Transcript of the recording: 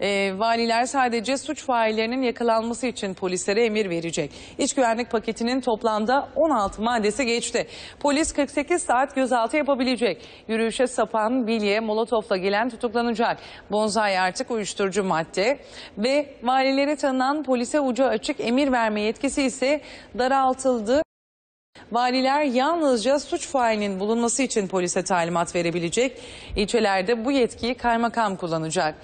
E, valiler sadece suç faillerinin yakalanması için polislere emir verecek. İç güvenlik paketinin toplamda 16 maddesi geçti. Polis 48 saat gözaltı yapabilecek. Yürüyüşe sapan, bilye, molotofla gelen tutuklanacak. Bonzai artık uyuşturucu madde ve valilere tanınan polise ucu açık emir verme yetkisi ise daraltıldı. Valiler yalnızca suç failinin bulunması için polise talimat verebilecek. İlçelerde bu yetkiyi kaymakam kullanacak.